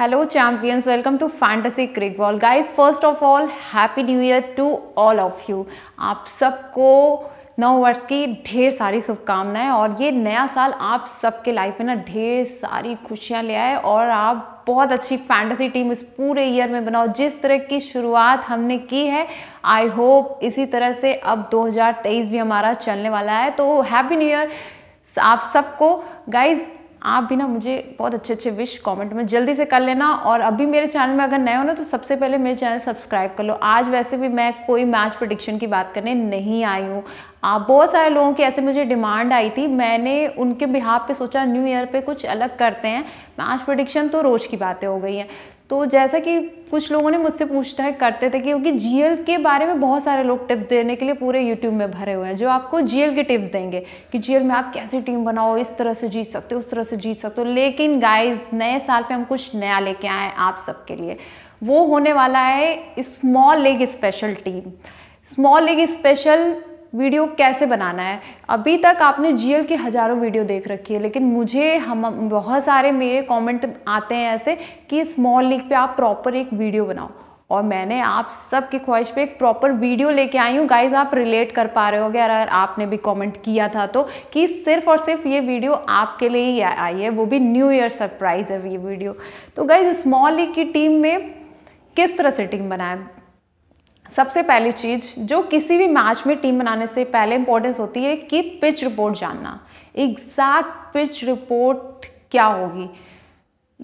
hello champions welcome to fantasy crickball guys first of all happy new year to all of you आप सबको नौ वर्ष की ढेर सारी शुभकामनाएं और ये नया साल आप सबके लाइफ में ना ढेर सारी खुशियां ले आए और आप बहुत अच्छी फैंटेसी टीम इस पूरे ईयर में बनाओ जिस तरह की शुरुआत हमने की है आई होप इसी तरह से अब 2023 भी हमारा चलने वाला है तो हैप्पी न्यू ईयर आप सबको गाइज आप भी ना मुझे बहुत अच्छे अच्छे विश कमेंट में जल्दी से कर लेना और अभी मेरे चैनल में अगर नए हो ना तो सबसे पहले मेरे चैनल सब्सक्राइब कर लो आज वैसे भी मैं कोई मैच प्रडिक्शन की बात करने नहीं आई हूँ आप बहुत सारे लोगों की ऐसे मुझे डिमांड आई थी मैंने उनके बिहाफ पे सोचा न्यू ईयर पे कुछ अलग करते हैं मैच प्रडिक्शन तो रोज़ की बातें हो गई हैं तो जैसा कि कुछ लोगों ने मुझसे पूछता है करते थे क्योंकि जीएल के बारे में बहुत सारे लोग टिप्स देने के लिए पूरे यूट्यूब में भरे हुए हैं जो आपको जीएल के टिप्स देंगे कि जीएल में आप कैसे टीम बनाओ इस तरह से जीत सकते हो उस तरह से जीत सकते हो लेकिन गाइज नए साल पर हम कुछ नया लेके आए आप सबके लिए वो होने वाला है small league special team small league special video कैसे बनाना है अभी तक आपने जीएल की हज़ारों वीडियो देख रखी है लेकिन मुझे हम बहुत सारे मेरे कमेंट आते हैं ऐसे कि स्मॉल लीग पे आप प्रॉपर एक वीडियो बनाओ और मैंने आप सब की ख्वाहिश पे एक प्रॉपर वीडियो लेके आई हूँ गाइज आप रिलेट कर पा रहे हो अगर आपने भी कमेंट किया था तो कि सिर्फ और सिर्फ ये वीडियो आपके लिए ही आई है वो भी न्यू ईयर सरप्राइज़ है ये वीडियो तो गाइज स्मॉल लीग की टीम में किस तरह से टीम बनाए सबसे पहली चीज़ जो किसी भी मैच में टीम बनाने से पहले इंपॉर्टेंस होती है कि पिच रिपोर्ट जानना एग्जैक्ट पिच रिपोर्ट क्या होगी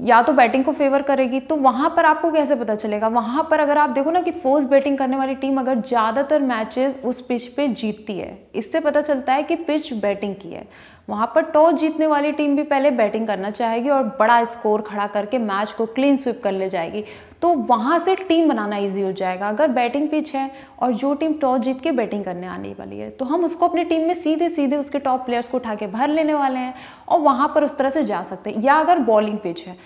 या तो बैटिंग को फेवर करेगी तो वहाँ पर आपको कैसे पता चलेगा वहाँ पर अगर आप देखो ना कि फोर्स बैटिंग करने वाली टीम अगर ज़्यादातर मैचेस उस पिच पे जीतती है इससे पता चलता है कि पिच बैटिंग की है वहाँ पर टॉस जीतने वाली टीम भी पहले बैटिंग करना चाहेगी और बड़ा स्कोर खड़ा करके मैच को क्लीन स्विप कर ले जाएगी तो वहाँ से टीम बनाना ईजी हो जाएगा अगर बैटिंग पिच है और जो टीम टॉस जीत के बैटिंग करने आने वाली है तो हम उसको अपनी टीम में सीधे सीधे उसके टॉप प्लेयर्स को उठा के भर लेने वाले हैं और वहाँ पर उस तरह से जा सकते हैं या अगर बॉलिंग पिच है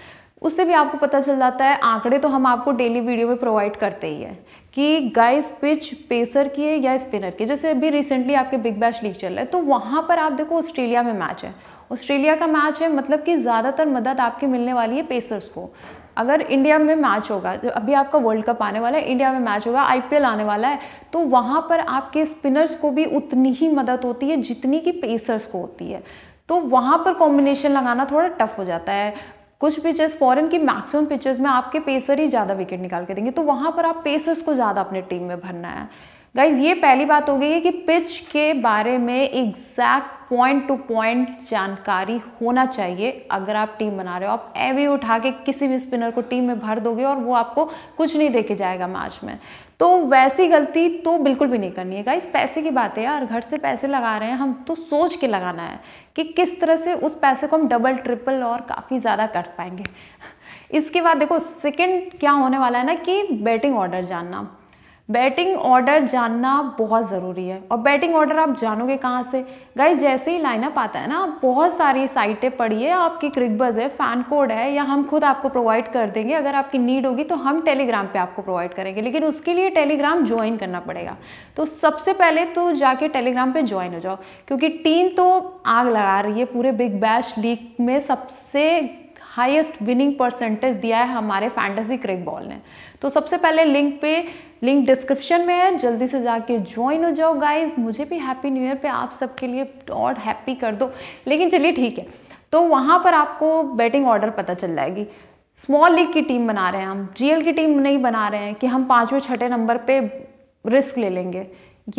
उससे भी आपको पता चल जाता है आंकड़े तो हम आपको डेली वीडियो में प्रोवाइड करते ही है कि गाइस पिच पेसर की है या स्पिनर की जैसे अभी रिसेंटली आपके बिग बैश लीग चल रहा है तो वहाँ पर आप देखो ऑस्ट्रेलिया में मैच है ऑस्ट्रेलिया का मैच है मतलब कि ज़्यादातर मदद आपकी मिलने वाली है पेसर्स को अगर इंडिया में मैच होगा जो तो अभी आपका वर्ल्ड कप आने वाला है इंडिया में मैच होगा आईपीएल आने वाला है तो वहाँ पर आपके स्पिनर्स को भी उतनी ही मदद होती है जितनी कि पेसर्स को होती है तो वहाँ पर कॉम्बिनेशन लगाना थोड़ा टफ हो जाता है कुछ पिचेस फॉरेन की मैक्सिमम पिचेस में आपके पेसर ही ज़्यादा विकेट निकाल के देंगे तो वहाँ पर आप पेसर्स को ज़्यादा अपने टीम में भरना है गाइज ये पहली बात हो गई है कि पिच के बारे में एग्जैक्ट पॉइंट टू पॉइंट जानकारी होना चाहिए अगर आप टीम बना रहे हो आप एवी उठा के किसी भी स्पिनर को टीम में भर दोगे और वो आपको कुछ नहीं देके जाएगा मैच में तो वैसी गलती तो बिल्कुल भी नहीं करनी है गाइज पैसे की बात है यार घर से पैसे लगा रहे हैं हम तो सोच के लगाना है कि किस तरह से उस पैसे को हम डबल ट्रिपल और काफ़ी ज़्यादा कर पाएंगे इसके बाद देखो सेकेंड क्या होने वाला है ना कि बैटिंग ऑर्डर जानना बैटिंग ऑर्डर जानना बहुत ज़रूरी है और बैटिंग ऑर्डर आप जानोगे कहाँ से गाइज जैसे ही लाइनअप आता है ना आप बहुत सारी साइटें पढ़िए आपकी क्रिकबज है फ़ैन कोड है या हम खुद आपको प्रोवाइड कर देंगे अगर आपकी नीड होगी तो हम टेलीग्राम पे आपको प्रोवाइड करेंगे लेकिन उसके लिए टेलीग्राम ज्वाइन करना पड़ेगा तो सबसे पहले तो जाके टेलीग्राम पर ज्वाइन हो जाओ क्योंकि टीम तो आग लगा रही है पूरे बिग बैश लीग में सबसे हाईएस्ट विनिंग परसेंटेज दिया है हमारे फैंटेसी क्रिक बॉल ने तो सबसे पहले लिंक पे लिंक डिस्क्रिप्शन में है जल्दी से जाके ज्वाइन हो जाओ गाइज मुझे भी हैप्पी न्यू ईयर पे आप सबके लिए और हैप्पी कर दो लेकिन चलिए ठीक है तो वहाँ पर आपको बैटिंग ऑर्डर पता चल जाएगी स्मॉल लीग की टीम बना रहे हैं हम जीएल की टीम नहीं बना रहे हैं कि हम पाँचवें छठे नंबर पे रिस्क ले लेंगे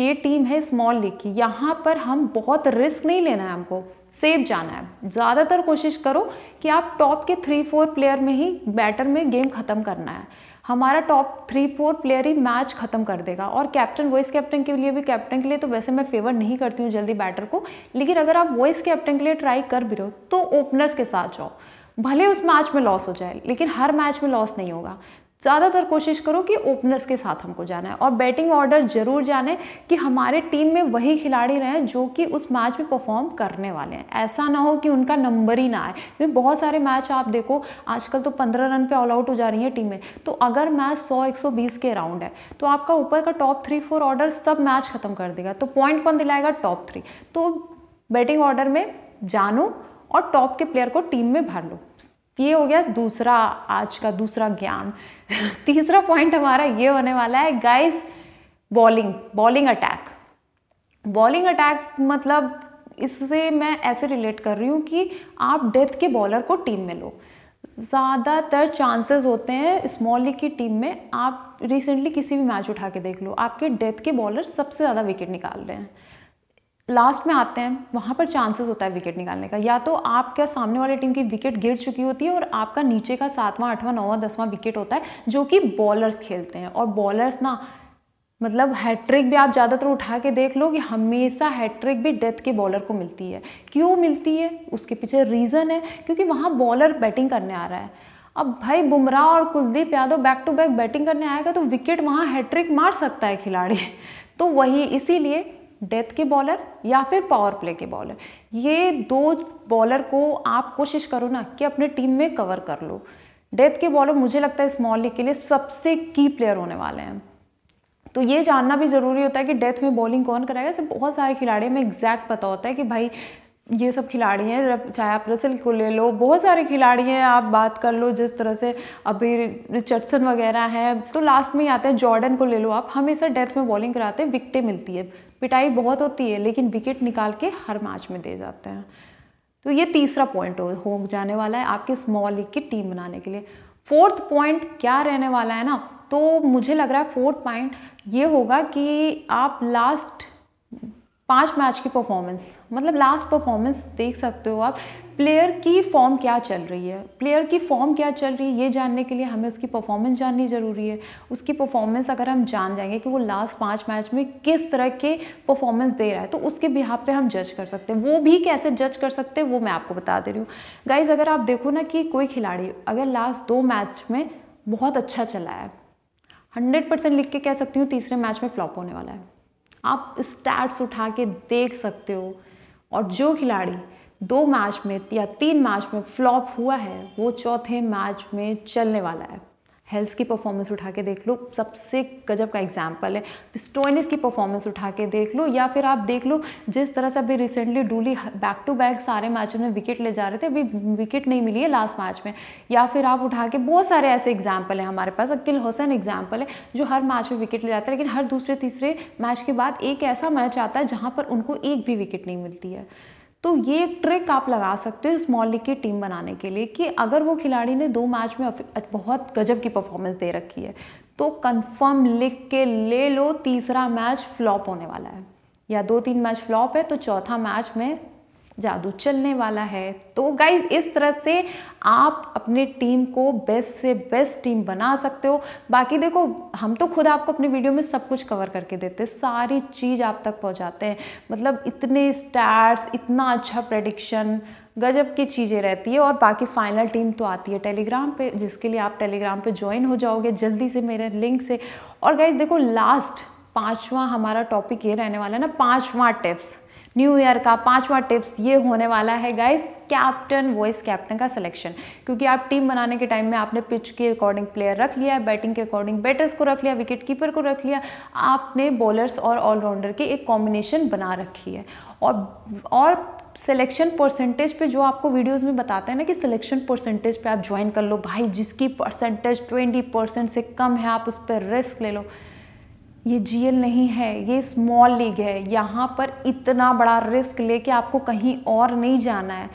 ये टीम है स्मॉल लीग की यहाँ पर हम बहुत रिस्क नहीं लेना है हमको सेफ जाना है ज़्यादातर कोशिश करो कि आप टॉप के थ्री फोर प्लेयर में ही बैटर में गेम ख़त्म करना है हमारा टॉप थ्री फोर प्लेयर ही मैच खत्म कर देगा और कैप्टन वॉइस कैप्टन के लिए भी कैप्टन के लिए तो वैसे मैं फेवर नहीं करती हूँ जल्दी बैटर को लेकिन अगर आप वॉइस कैप्टन के लिए ट्राई कर भी रहे हो तो ओपनर्स के साथ जाओ भले उस मैच में लॉस हो जाए लेकिन हर मैच में लॉस नहीं होगा ज़्यादातर कोशिश करो कि ओपनर्स के साथ हमको जाना है और बैटिंग ऑर्डर ज़रूर जाने कि हमारे टीम में वही खिलाड़ी रहें जो कि उस मैच में परफॉर्म करने वाले हैं ऐसा ना हो कि उनका नंबर ही ना आए क्योंकि बहुत सारे मैच आप देखो आजकल तो पंद्रह रन पे ऑल आउट हो जा रही है टीमें तो अगर मैच सौ एक सौ बीस के राउंड है तो आपका ऊपर का टॉप थ्री फोर ऑर्डर सब मैच ख़त्म कर देगा तो पॉइंट कौन दिलाएगा टॉप थ्री तो बैटिंग ऑर्डर में जानो और टॉप के प्लेयर को टीम में भर लो ये हो गया दूसरा आज का दूसरा ज्ञान तीसरा पॉइंट हमारा ये होने वाला है guys bowling bowling attack bowling attack मतलब इससे मैं ऐसे रिलेट कर रही हूँ कि आप डेथ के बॉलर को टीम में लो ज़्यादातर चांसेस होते हैं स्मॉल लीग की टीम में आप रिसेंटली किसी भी मैच उठा के देख लो आपके डेथ के बॉलर सबसे ज़्यादा विकेट निकाल रहे हैं लास्ट में आते हैं वहाँ पर चांसेस होता है विकेट निकालने का या तो आपका सामने वाली टीम की विकेट गिर चुकी होती है और आपका नीचे का सातवां आठवां नौवां दसवां विकेट होता है जो कि बॉलर्स खेलते हैं और बॉलर्स ना मतलब हैट्रिक भी आप ज़्यादातर उठा के देख लो कि हमेशा हैट्रिक भी डेथ के बॉलर को मिलती है क्यों मिलती है उसके पीछे रीज़न है क्योंकि वहाँ बॉलर बैटिंग करने आ रहा है अब भाई बुमराह और Kuldeep Yadav back to back batting करने आएगा तो विकेट वहाँ हैट्रिक मार सकता है खिलाड़ी तो वही इसीलिए डेथ के बॉलर या फिर पावर प्ले के बॉलर ये दो बॉलर को आप कोशिश करो ना कि अपने टीम में कवर कर लो डेथ के बॉलर मुझे लगता है स्मॉल लीग के लिए सबसे की प्लेयर होने वाले हैं तो ये जानना भी ज़रूरी होता है कि डेथ में बॉलिंग कौन कराएगा ऐसे बहुत सारे खिलाड़ी में एग्जैक्ट पता होता है कि भाई ये सब खिलाड़ी हैं चाहे आप रसल को ले लो बहुत सारे खिलाड़ी हैं आप बात कर लो जिस तरह से अभी रिचर्डसन वगैरह हैं तो लास्ट में ही आते हैं जॉर्डन को ले लो आप हमेशा डेथ में बॉलिंग कराते हैं विकटें मिलती है पिटाई बहुत होती है लेकिन विकेट निकाल के हर मैच में दे जाते हैं तो ये तीसरा पॉइंट हो, हो जाने वाला है आपके स्मॉल लीग की टीम बनाने के लिए फोर्थ पॉइंट क्या रहने वाला है ना तो मुझे लग रहा है फोर्थ पॉइंट ये होगा कि आप लास्ट पांच मैच की परफॉर्मेंस मतलब लास्ट परफॉर्मेंस देख सकते हो आप प्लेयर की फॉर्म क्या चल रही है प्लेयर की फॉर्म क्या चल रही है ये जानने के लिए हमें उसकी परफॉर्मेंस जाननी ज़रूरी है उसकी परफॉर्मेंस अगर हम जान जाएंगे कि वो लास्ट पाँच मैच में किस तरह के परफॉर्मेंस दे रहा है तो उसके बिहाब पे हम जज कर सकते हैं वो भी कैसे जज कर सकते हैं वो मैं आपको बता दे रही हूँ गाइज अगर आप देखो ना कि कोई खिलाड़ी अगर लास्ट दो मैच में बहुत अच्छा चला है हंड्रेड परसेंट लिख के कह सकती हूँ तीसरे मैच में फ्लॉप होने वाला है आप स्टैट्स उठा के देख सकते हो और जो खिलाड़ी दो मैच में या तीन मैच में फ्लॉप हुआ है वो चौथे मैच में चलने वाला है हेल्स की परफॉर्मेंस उठा के देख लो सबसे गजब का एग्जाम्पल है पिस्टोइनिस की परफॉर्मेंस उठा के देख लो या फिर आप देख लो जिस तरह से अभी रिसेंटली डूली बैक टू बैक सारे मैचों में विकेट ले जा रहे थे अभी विकेट नहीं मिली है लास्ट मैच में या फिर आप उठा के बहुत सारे ऐसे एग्जाम्पल हैं हमारे पास अकिल हुसैन एग्जाम्पल है जो हर मैच में विकेट ले जाता है लेकिन हर दूसरे तीसरे मैच के बाद एक ऐसा मैच आता है जहाँ पर उनको एक भी विकेट नहीं मिलती है तो ये ट्रिक आप लगा सकते हो स्मॉल लीग की टीम बनाने के लिए कि अगर वो खिलाड़ी ने दो मैच में बहुत गजब की परफॉर्मेंस दे रखी है तो कंफर्म लिख के ले लो तीसरा मैच फ्लॉप होने वाला है या दो तीन मैच फ्लॉप है तो चौथा मैच में जादू चलने वाला है तो गाइज इस तरह से आप अपने टीम को बेस्ट से बेस्ट टीम बना सकते हो बाकी देखो हम तो खुद आपको अपने वीडियो में सब कुछ कवर करके देते हैं सारी चीज़ आप तक पहुंचाते हैं मतलब इतने स्टार्स इतना अच्छा प्रडिक्शन गजब की चीज़ें रहती है और बाकी फाइनल टीम तो आती है टेलीग्राम पे जिसके लिए आप टेलीग्राम पे ज्वाइन हो जाओगे जल्दी से मेरे लिंक से और गाइज देखो लास्ट पाँचवा हमारा टॉपिक ये रहने वाला है ना पांचवा टिप्स न्यू ईयर का पांचवा टिप्स ये होने वाला है गाइस कैप्टन वॉइस कैप्टन का सिलेक्शन क्योंकि आप टीम बनाने के टाइम में आपने पिच के अकॉर्डिंग प्लेयर रख लिया बैटिंग के अकॉर्डिंग बैटर्स को रख लिया विकेट कीपर को रख लिया आपने बॉलर्स और ऑलराउंडर की एक कॉम्बिनेशन बना रखी है और और सिलेक्शन परसेंटेज पे जो आपको वीडियोस में बताते हैं ना कि सिलेक्शन परसेंटेज पे आप ज्वाइन कर लो भाई जिसकी परसेंटेज 20 परसेंट से कम है आप उस पर रिस्क ले लो ये जीएल नहीं है ये स्मॉल लीग है यहाँ पर इतना बड़ा रिस्क लेके आपको कहीं और नहीं जाना है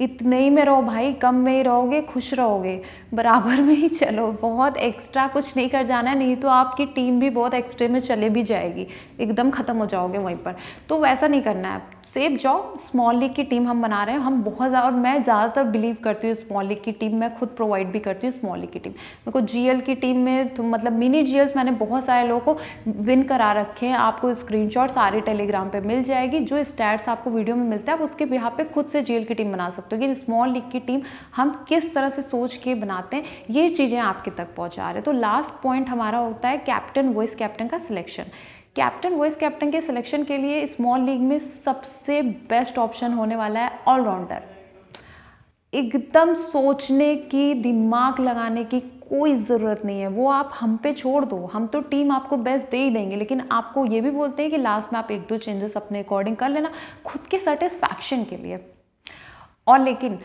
इतने ही में रहो भाई कम में ही रहोगे खुश रहोगे बराबर में ही चलो बहुत एक्स्ट्रा कुछ नहीं कर जाना है नहीं तो आपकी टीम भी बहुत एक्स्ट्रे में चले भी जाएगी एकदम ख़त्म हो जाओगे वहीं पर तो वैसा नहीं करना है सेफ जाओ स्मॉल लीग की टीम हम बना रहे हैं हम बहुत ज़्यादा और मैं ज़्यादातर बिलीव करती हूँ स्मॉल लीग की टीम मैं खुद प्रोवाइड भी करती हूँ स्मॉल लीग की टीम मेरे को जी की टीम में तो मतलब मिनी जी मैंने बहुत सारे लोगों को विन करा रखे हैं आपको स्क्रीन सारे टेलीग्राम पर मिल जाएगी जो स्टैट्स आपको वीडियो में मिलता है आप उसके यहाँ पर खुद से जी की टीम बना सकते सकते हो कि स्मॉल लीग की टीम हम किस तरह से सोच के बनाते हैं ये चीज़ें आपके तक पहुँचा रहे हैं तो लास्ट पॉइंट हमारा होता है कैप्टन वॉइस कैप्टन का सिलेक्शन कैप्टन वॉइस कैप्टन के सिलेक्शन के लिए स्मॉल लीग में सबसे बेस्ट ऑप्शन होने वाला है ऑलराउंडर एकदम सोचने की दिमाग लगाने की कोई ज़रूरत नहीं है वो आप हम पे छोड़ दो हम तो टीम आपको बेस्ट दे ही देंगे लेकिन आपको ये भी बोलते हैं कि लास्ट में आप एक दो चेंजेस अपने अकॉर्डिंग कर लेना खुद के सेटिस्फैक्शन के लिए और लेकिन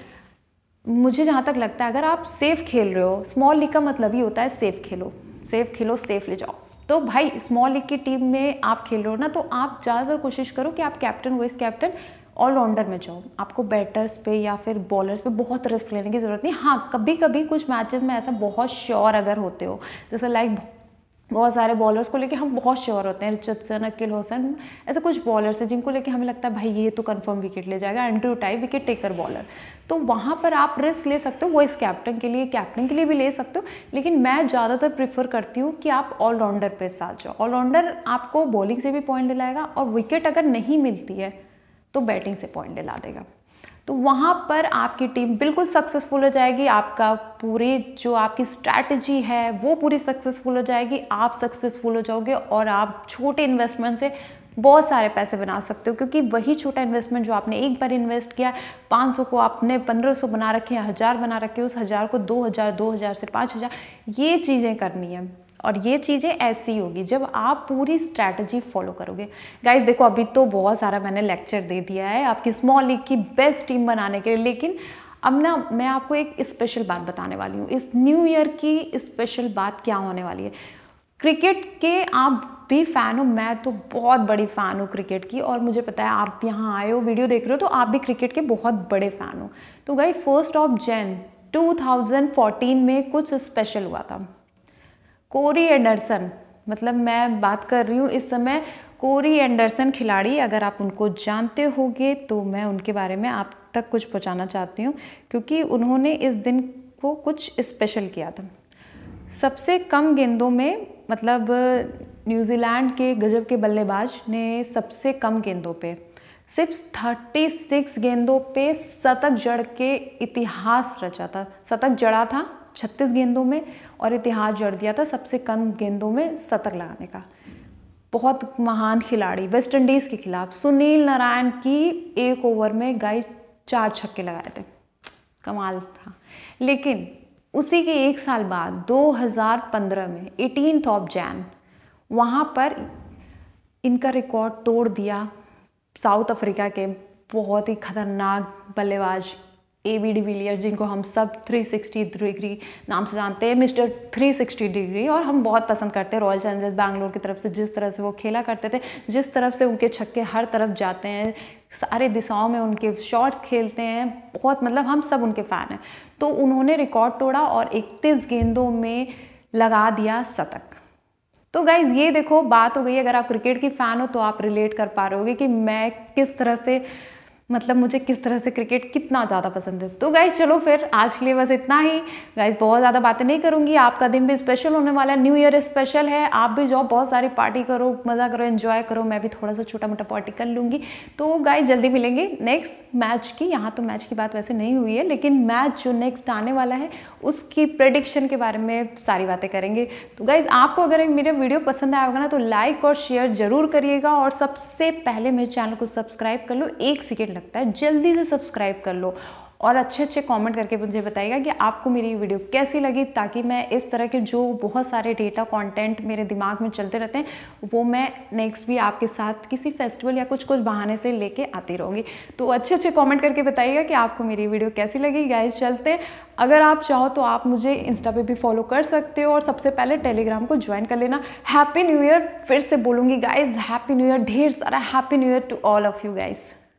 मुझे जहाँ तक लगता है अगर आप सेफ खेल रहे हो स्मॉल लीग का मतलब ही होता है सेफ खेलो सेफ खेलो सेफ ले जाओ तो भाई स्मॉल लीग की टीम में आप खेल रहे हो ना तो आप ज़्यादातर कोशिश करो कि आप कैप्टन वाइस कैप्टन ऑलराउंडर में जाओ आपको बैटर्स पे या फिर बॉलर्स पे बहुत रिस्क लेने की ज़रूरत नहीं हाँ कभी कभी कुछ मैचेस में ऐसा बहुत श्योर अगर होते हो जैसे लाइक बहुत सारे बॉलर्स को लेके हम बहुत श्योर होते हैं रिचर्डसन अकिल होसन ऐसे कुछ बॉलर्स हैं जिनको लेके हमें लगता है भाई ये तो कंफर्म विकेट ले जाएगा Andrew type wicket taker bowler तो वहाँ पर आप रिस्क ले सकते हो वो इस कैप्टन के लिए कैप्टन के लिए भी ले सकते हो लेकिन मैं ज़्यादातर प्रीफर करती हूँ कि आप ऑलराउंडर पर साथ जाओ ऑलराउंडर आपको बॉलिंग से भी पॉइंट दिलाएगा और विकेट अगर नहीं मिलती है तो बैटिंग से पॉइंट दिला देगा तो वहाँ पर आपकी टीम बिल्कुल सक्सेसफुल हो जाएगी आपका पूरी जो आपकी स्ट्रैटेजी है वो पूरी सक्सेसफुल हो जाएगी आप सक्सेसफुल हो जाओगे और आप छोटे इन्वेस्टमेंट से बहुत सारे पैसे बना सकते हो क्योंकि वही छोटा इन्वेस्टमेंट जो आपने एक बार इन्वेस्ट किया पाँच सौ को आपने पंद्रह सौ बना रखे हज़ार बना रखे उस हज़ार को दो हज़ार दो हज़ार से पाँच हज़ार ये चीज़ें करनी है और ये चीज़ें ऐसी होगी जब आप पूरी स्ट्रैटेजी फॉलो करोगे गाइज देखो अभी तो बहुत सारा मैंने लेक्चर दे दिया है आपकी स्मॉल लीग की बेस्ट टीम बनाने के लिए लेकिन अब ना मैं आपको एक स्पेशल बात बताने वाली हूँ इस न्यू ईयर की स्पेशल बात क्या होने वाली है क्रिकेट के आप भी फ़ैन हो मैं तो बहुत बड़ी फ़ैन हूँ क्रिकेट की और मुझे पता है आप यहाँ आए हो वीडियो देख रहे हो तो आप भी क्रिकेट के बहुत बड़े फ़ैन हो तो गाई फर्स्ट ऑफ जैन 2014 में कुछ स्पेशल हुआ था कोरी एंडरसन मतलब मैं बात कर रही हूँ इस समय कोरी एंडरसन खिलाड़ी अगर आप उनको जानते होगे तो मैं उनके बारे में आप तक कुछ पहुँचाना चाहती हूँ क्योंकि उन्होंने इस दिन को कुछ स्पेशल किया था सबसे कम गेंदों में मतलब न्यूजीलैंड के गजब के बल्लेबाज ने सबसे कम गेंदों पे सिर्फ थर्टी सिक्स गेंदों पे शतक जड़ के इतिहास रचा था शतक जड़ा था छत्तीस गेंदों में और इतिहास जड़ दिया था सबसे कम गेंदों में शतक लगाने का बहुत महान खिलाड़ी वेस्ट इंडीज़ के खिलाफ सुनील नारायण की एक ओवर में गाइस चार छक्के लगाए थे कमाल था लेकिन उसी के एक साल बाद 2015 में एटीन ऑफ जैन वहाँ पर इनका रिकॉर्ड तोड़ दिया साउथ अफ्रीका के बहुत ही खतरनाक बल्लेबाज ए बी विलियर जिनको हम सब 360 डिग्री नाम से जानते हैं मिस्टर 360 डिग्री और हम बहुत पसंद करते हैं रॉयल चैलेंजर्स बैंगलोर की तरफ से जिस तरह से वो खेला करते थे जिस तरफ से उनके छक्के हर तरफ जाते हैं सारे दिशाओं में उनके शॉट्स खेलते हैं बहुत मतलब हम सब उनके फ़ैन हैं तो उन्होंने रिकॉर्ड तोड़ा और इकतीस गेंदों में लगा दिया शतक तो गाइज ये देखो बात हो गई अगर आप क्रिकेट की फ़ैन हो तो आप रिलेट कर पा रहे होगे कि मैं किस तरह से मतलब मुझे किस तरह से क्रिकेट कितना ज़्यादा पसंद है तो गाइज चलो फिर आज के लिए बस इतना ही गाइज बहुत ज़्यादा बातें नहीं करूँगी आपका दिन भी स्पेशल होने वाला है न्यू ईयर स्पेशल है आप भी जाओ बहुत सारी पार्टी करो मज़ा करो एन्जॉय करो मैं भी थोड़ा सा छोटा मोटा पार्टी कर लूँगी तो गाइज जल्दी मिलेंगे नेक्स्ट मैच की यहाँ तो मैच की बात वैसे नहीं हुई है लेकिन मैच जो नेक्स्ट आने वाला है उसकी प्रडिक्शन के बारे में सारी बातें करेंगे तो गाइज़ आपको अगर मेरा वीडियो पसंद आया होगा ना तो लाइक और शेयर ज़रूर करिएगा और सबसे पहले मेरे चैनल को सब्सक्राइब कर लो एक सेकेंड लगता है जल्दी से सब्सक्राइब कर लो और अच्छे अच्छे कमेंट करके मुझे बताइएगा कि आपको मेरी वीडियो कैसी लगी ताकि मैं इस तरह के जो बहुत सारे डेटा कंटेंट मेरे दिमाग में चलते रहते हैं वो मैं नेक्स्ट भी आपके साथ किसी फेस्टिवल या कुछ कुछ बहाने से लेके आती रहूँगी तो अच्छे अच्छे कमेंट करके बताइएगा कि आपको मेरी वीडियो कैसी लगी गाइज चलते अगर आप चाहो तो आप मुझे इंस्टा पर भी फॉलो कर सकते हो और सबसे पहले टेलीग्राम को ज्वाइन कर लेना हैप्पी न्यू ईयर फिर से बोलूँगी गाइज हैप्पी न्यू ईयर ढेर सारा happy new year to all of you guys